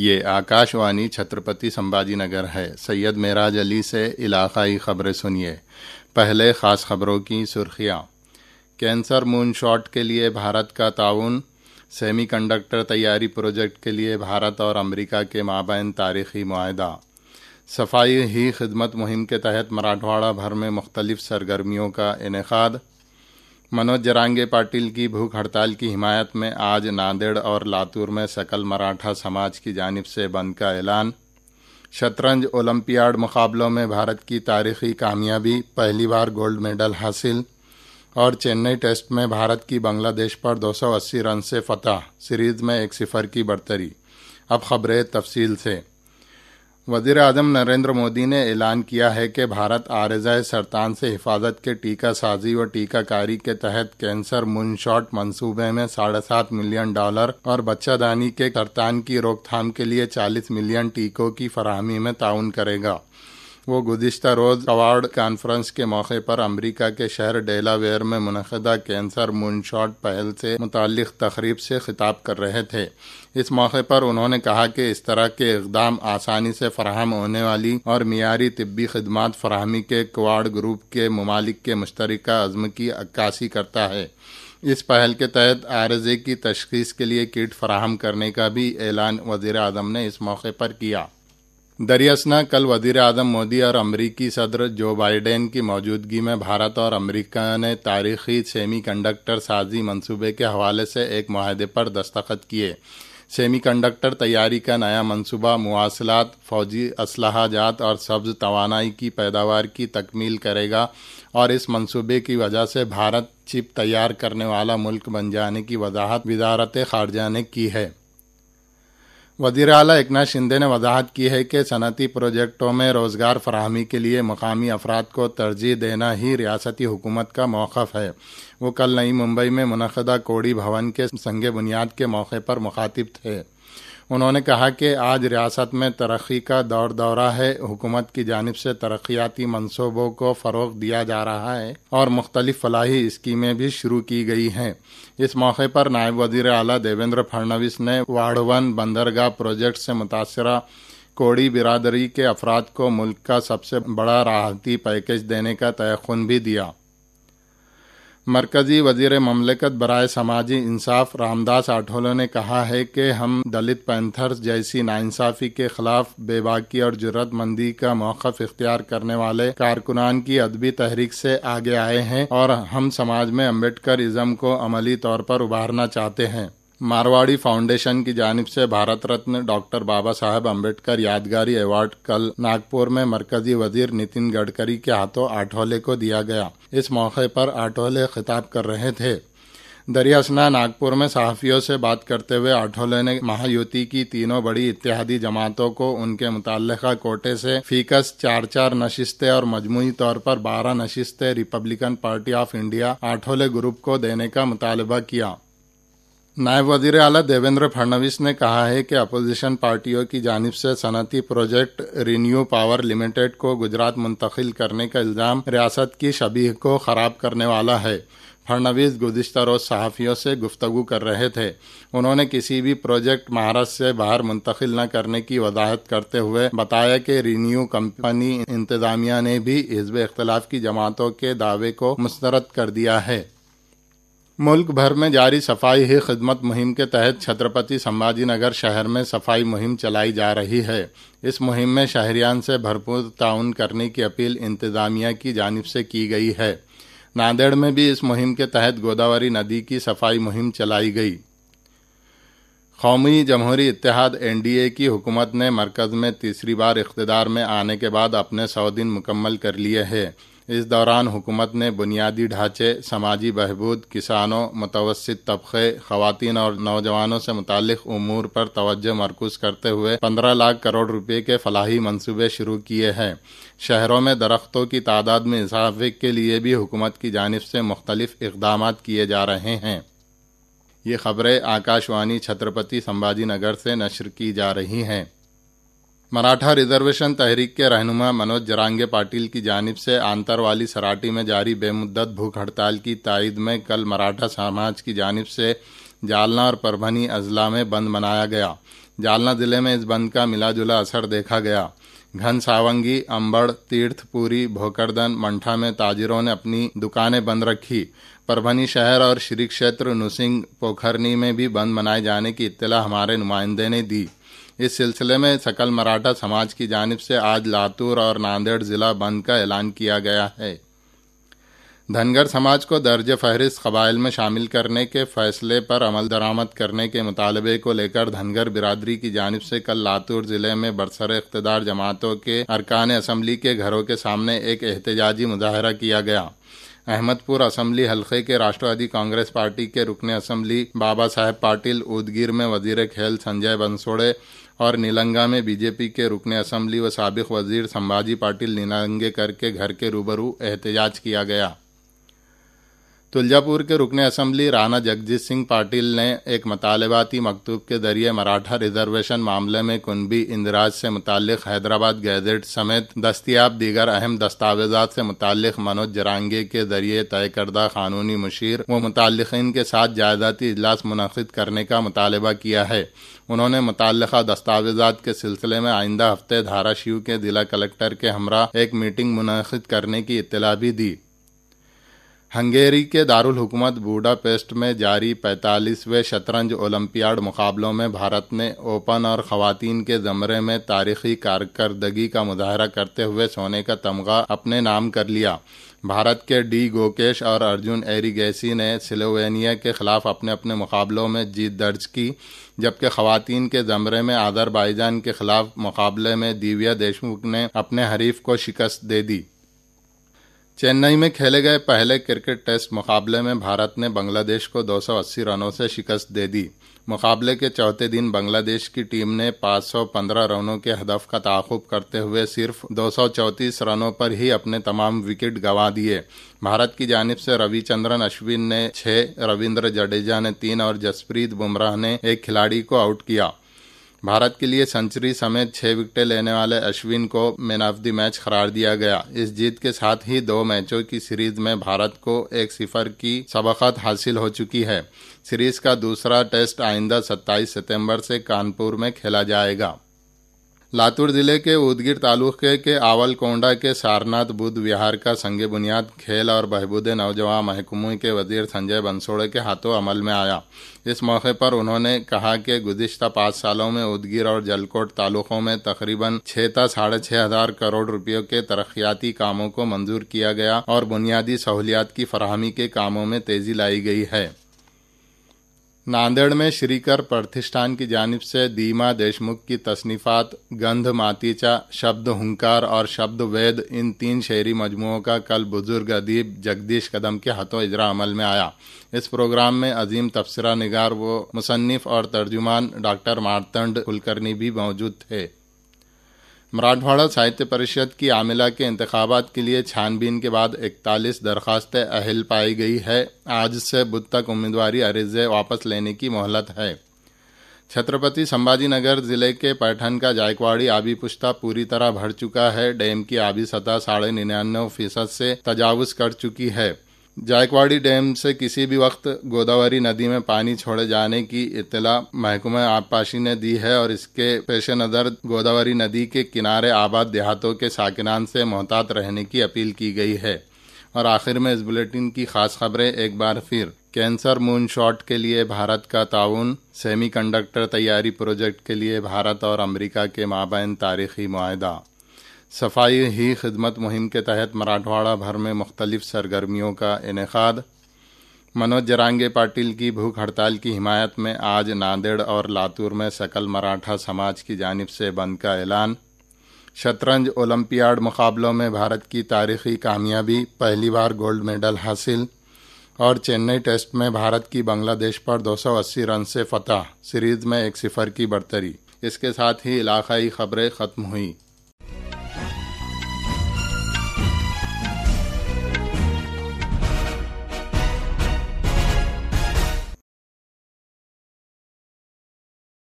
یہ آکاش وانی چھترپتی سمباجی نگر ہے سید معراج علی سے علاقائی خبریں سنیے پہلے خاص خبروں کی سرخیاں کینسر مون شاٹ کے لیے بھارت کا تعاون سیمی کنڈکٹر تیاری پروجیکٹ کے لیے بھارت اور امریکہ کے مابین تاریخی معاہدہ صفائی ہی خدمت مہم کے تحت مراٹھواڑہ بھر میں مختلف سرگرمیوں کا انعقاد منوج جرانگے پاٹل کی بھوک ہڑتال کی حمایت میں آج ناندیڑ اور لاتور میں سکل مراٹھا سماج کی جانب سے بند کا اعلان شطرنج اولمپیاڈ مقابلوں میں بھارت کی تاریخی کامیابی پہلی بار گولڈ میڈل حاصل اور چنئی ٹیسٹ میں بھارت کی بنگلہ دیش پر دو سو اسی رن سے فتح سیریز میں ایک صفر کی برتری اب خبریں تفصیل سے وزیر اعظم نریندر مودی نے اعلان کیا ہے کہ بھارت آرزۂ سرطان سے حفاظت کے ٹیکہ سازی و ٹیکہ کاری کے تحت کینسر من شاٹ منصوبے میں ساڑھے سات ملین ڈالر اور بچہ دانی کے سرطان کی روک تھام کے لیے چالیس ملین ٹیکوں کی فراہمی میں تعاون کرے گا وہ گزشتہ روز کواڈ کانفرنس کے موقع پر امریکہ کے شہر ڈیلا ویئر میں منعقدہ کینسر مون شاٹ پہل سے متعلق تقریب سے خطاب کر رہے تھے اس موقع پر انہوں نے کہا کہ اس طرح کے اقدام آسانی سے فراہم ہونے والی اور معیاری طبی خدمات فراہمی کے کواڈ گروپ کے ممالک کے مشترکہ عزم کی عکاسی کرتا ہے اس پہل کے تحت آرزے کی تشخیص کے لیے کٹ فراہم کرنے کا بھی اعلان وزیر اعظم نے اس موقع پر کیا دریاسنا کل وزیر اعظم مودی اور امریکی صدر جو بائیڈن کی موجودگی میں بھارت اور امریکہ نے تاریخی سیمی کنڈکٹر سازی منصوبے کے حوالے سے ایک معاہدے پر دستخط کیے سیمی کنڈکٹر تیاری کا نیا منصوبہ مواصلات فوجی اسلحہ جات اور سبز توانائی کی پیداوار کی تکمیل کرے گا اور اس منصوبے کی وجہ سے بھارت چپ تیار کرنے والا ملک بن جانے کی وضاحت وزارت خارجہ نے کی ہے وزیر اعلیٰ ایک ناتھ شندے نے وضاحت کی ہے کہ صنعتی پروجیکٹوں میں روزگار فراہمی کے لیے مقامی افراد کو ترجیح دینا ہی ریاستی حکومت کا موقف ہے وہ کل نئی ممبئی میں منعقدہ کوڑی بھون کے سنگ بنیاد کے موقع پر مخاطب تھے انہوں نے کہا کہ آج ریاست میں ترقی کا دور دورہ ہے حکومت کی جانب سے ترقیاتی منصوبوں کو فروغ دیا جا رہا ہے اور مختلف فلاحی اسکیمیں بھی شروع کی گئی ہیں اس موقع پر نائب وزیر اعلیٰ دیویندر پھڑنویس نے واڑون بندرگاہ پروجیکٹ سے متاثرہ کوڑی برادری کے افراد کو ملک کا سب سے بڑا راحتی پیکج دینے کا تیخن بھی دیا مرکزی وزیر مملکت برائے سماجی انصاف رام داس آٹھولو نے کہا ہے کہ ہم دلت پینتھرز جیسی ناانصافی کے خلاف بے باکی اور جرت مندی کا موقف اختیار کرنے والے کارکنان کی ادبی تحریک سے آگے آئے ہیں اور ہم سماج میں ازم کو عملی طور پر ابھارنا چاہتے ہیں مارواڑی فاؤنڈیشن کی جانب سے بھارت رتن ڈاکٹر بابا صاحب امبیڈکر یادگاری ایوارڈ کل ناگپور میں مرکزی وزیر نتن گڈکری کے ہاتھوں آٹھولے کو دیا گیا اس موقع پر آٹھولے خطاب کر رہے تھے دریاسنا ناگپور میں صحافیوں سے بات کرتے ہوئے آٹھولے نے مہایوتی کی تینوں بڑی اتحادی جماعتوں کو ان کے متعلقہ کوٹے سے فیکس چار چار نشستیں اور مجموعی طور پر بارہ نشستیں republican party of India Athawale group کو دینے کا مطالبہ کیا نائب وزیر اعلیٰ دیویندر فڈنویس نے کہا ہے کہ اپوزیشن پارٹیوں کی جانب سے صنعتی پروجیکٹ رینیو پاور لمیٹڈ کو گجرات منتقل کرنے کا الزام ریاست کی شبیح کو خراب کرنے والا ہے فڑنویس گزشتہ روز صحافیوں سے گفتگو کر رہے تھے انہوں نے کسی بھی پروجیکٹ مہارت سے باہر منتقل نہ کرنے کی وضاحت کرتے ہوئے بتایا کہ رینیو کمپنی انتظامیہ نے بھی حزب اختلاف کی جماعتوں کے دعوے کو مسترد کر دیا ہے ملک بھر میں جاری صفائی ہی خدمت مہم کے تحت چھترپتی سمباجی نگر شہر میں صفائی مہم چلائی جا رہی ہے اس مہم میں شہریان سے بھرپور تعاون کرنے کی اپیل انتظامیہ کی جانب سے کی گئی ہے ناندیڑ میں بھی اس مہم کے تحت گوداوری ندی کی صفائی مہم چلائی گئی قومی جمہوری اتحاد این ڈی اے کی حکومت نے مرکز میں تیسری بار اقتدار میں آنے کے بعد اپنے سو دن مکمل کر لیے ہیں اس دوران حکومت نے بنیادی ڈھانچے سماجی بہبود کسانوں متوسط طبقے خواتین اور نوجوانوں سے متعلق امور پر توجہ مرکوز کرتے ہوئے پندرہ لاکھ کروڑ روپے کے فلاحی منصوبے شروع کیے ہیں شہروں میں درختوں کی تعداد میں اضافے کے لیے بھی حکومت کی جانب سے مختلف اقدامات کیے جا رہے ہیں یہ خبریں آکاشوانی چھترپتی سمبھاجی نگر سے نشر کی جا رہی ہیں مراٹھا ریزرویشن تحریک کے رہنما منوج جرانگے پاٹل کی جانب سے آنتر والی سراٹی میں جاری بے مدت بھوک ہڑتال کی تائید میں کل مراٹھا سماج کی جانب سے جالنا اور پربھنی اضلاع میں بند منایا گیا جالنا ضلع میں اس بند کا ملا جلا اثر دیکھا گیا گھن ساونگی امبڑ تیرتھ پوری بھوکردن منٹھا میں تاجروں نے اپنی دکانیں بند رکھی پربھنی شہر اور شری کشیتر نسنگ پوکھرنی میں بھی بند منائے جانے کی اطلاع ہمارے نمائندے نے دی اس سلسلے میں سکل مراٹھا سماج کی جانب سے آج لاتور اور ناندیڑ ضلع بند کا اعلان کیا گیا ہے دھنگر سماج کو درج فہرست قبائل میں شامل کرنے کے فیصلے پر عمل درآمد کرنے کے مطالبے کو لے کر دھنگر برادری کی جانب سے کل لاتور ضلع میں برسر اقتدار جماعتوں کے ارکان اسمبلی کے گھروں کے سامنے ایک احتجاجی مظاہرہ کیا گیا احمد پور اسمبلی حلقے کے راشٹروادی کانگریس پارٹی کے رکن اسمبلی بابا صاحب پاٹل ادگیر میں وزیر کھیل سنجے بنسوڑے اور نیلنگا میں بی جے پی کے رکن اسمبلی و سابق وزیر سمبھاجی پاٹل نیلنگے کر کے گھر کے روبرو احتجاج کیا گیا تلجاپور کے رکن اسمبلی رانا جگجیت سنگھ پاٹل نے ایک مطالباتی مکتوب کے ذریعے مراٹھا ریزرویشن معاملے میں کنبی اندراج سے متعلق حیدرآباد گیزٹ سمیت دستیاب دیگر اہم دستاویزات سے متعلق منوج جرانگی کے ذریعے طے کردہ قانونی مشیر و متعلقین کے ساتھ جائیدادی اجلاس منعقد کرنے کا مطالبہ کیا ہے انہوں نے متعلقہ دستاویزات کے سلسلے میں آئندہ ہفتے دھاراشیو کے ضلع کلکٹر کے ہمراہ ایک میٹنگ منعقد کرنے کی اطلاع بھی دی ہنگیری کے دارالحکومت بوڈا پیسٹ میں جاری پینتالیسویں شطرنج اولمپیاڈ مقابلوں میں بھارت نے اوپن اور خواتین کے زمرے میں تاریخی کارکردگی کا مظاہرہ کرتے ہوئے سونے کا تمغہ اپنے نام کر لیا بھارت کے ڈی گوکیش اور ارجن ایریگیسی نے سلووینیا کے خلاف اپنے اپنے مقابلوں میں جیت درج کی جبکہ خواتین کے زمرے میں آذر بائیجان کے خلاف مقابلے میں دیویا دیشمکھ نے اپنے حریف کو شکست دے دی چینئی میں کھیلے گئے پہلے کرکٹ ٹیسٹ مقابلے میں بھارت نے بنگلہ دیش کو دو سو اسی رنوں سے شکست دے دی مقابلے کے چوتھے دن بنگلہ دیش کی ٹیم نے پانچ سو پندرہ رنوں کے ہدف کا تعاقب کرتے ہوئے صرف دو سو چونتیس رنوں پر ہی اپنے تمام وکٹ گنوا دیے بھارت کی جانب سے روی چندرن اشوین نے چھ رویندر جڈیجا نے تین اور جسپریت بمراہ نے ایک کھلاڑی کو آؤٹ کیا بھارت کے لیے سنچری سمیت چھ وکٹیں لینے والے اشوین کو مین آف دی میچ قرار دیا گیا اس جیت کے ساتھ ہی دو میچوں کی سیریز میں بھارت کو ایک صفر کی سبقت حاصل ہو چکی ہے سیریز کا دوسرا ٹیسٹ آئندہ ستائیس ستمبر سے کانپور میں کھیلا جائے گا لاتور ضلع کے ادگیر تعلق کے کونڈا کے سارناتھ بدھ وہار کا سنگ بنیاد کھیل اور بہبود نوجوان محکمہ کے وزیر سنجے بنسوڑے کے ہاتھوں عمل میں آیا اس موقع پر انہوں نے کہا کہ گزشتہ پانچ سالوں میں ادگیر اور جلکوٹ تعلقوں میں تقریباً چھ تا ساڑھے چھ ہزار کروڑ روپیوں کے ترقیاتی کاموں کو منظور کیا گیا اور بنیادی سہولیات کی فراہمی کے کاموں میں تیزی لائی گئی ہے ناندیڑ میں شریکر پرتھشٹان کی جانب سے دیما دیشمکھ کی تصنیفات گندھ ماتیچا شبد ہنکار اور شبد وید ان تین شہری مجموعوں کا کل بزرگ ادیب جگدیش قدم کے ہاتھوں اجرا عمل میں آیا اس پروگرام میں عظیم تبصرہ نگار و مصنف اور ترجمان ڈاکٹر مارتنڈ کلکرنی بھی موجود تھے مراٹھواڑہ ساہتیہ پریشد کی عاملہ کے انتخابات کے لیے چھانبین کے بعد اکتالیس درخواستیں اہل پائی گئی ہے آج سے بدھ تک امیدواری عریضے واپس لینے کی مہلت ہے چھترپتی سمباجی نگر ضلع کے پیٹھن کا جائکواڑی آبی پشتہ پوری طرح بھر چکا ہے ڈیم کی آبی سطح ساڑھے ننانوے فیصد سے تجاوز کر چکی ہے جائکواڑی ڈیم سے کسی بھی وقت گوداوری ندی میں پانی چھوڑے جانے کی اطلاع محکمہ آبپاشی نے دی ہے اور اس کے پیش نظر گوداوری ندی کے کنارے آباد دیہاتوں کے ساکنان سے محتاط رہنے کی اپیل کی گئی ہے اور آخر میں اس بلیٹن کی خاص خبریں ایک بار پھر کینسر مون شاٹ کے لیے بھارت کا تعاون سیمی کنڈکٹر تیاری پروجیکٹ کے لیے بھارت اور امریکہ کے مابین تاریخی معاہدہ صفائی ہی خدمت مہم کے تحت مراٹھواڑہ بھر میں مختلف سرگرمیوں کا انعقاد منوج جرانگے پاٹل کی بھوک ہڑتال کی حمایت میں آج ناندیڑ اور لاتور میں سکل مراٹھا سماج کی جانب سے بند کا اعلان شطرنج اولمپیاڈ مقابلوں میں بھارت کی تاریخی کامیابی پہلی بار گولڈ میڈل حاصل اور چنئی ٹیسٹ میں بھارت کی بنگلہ دیش پر دو سو اسی رن سے فتح سیریز میں ایک صفر کی برتری اس کے ساتھ ہی علاقائی خبریں ختم ہوئیں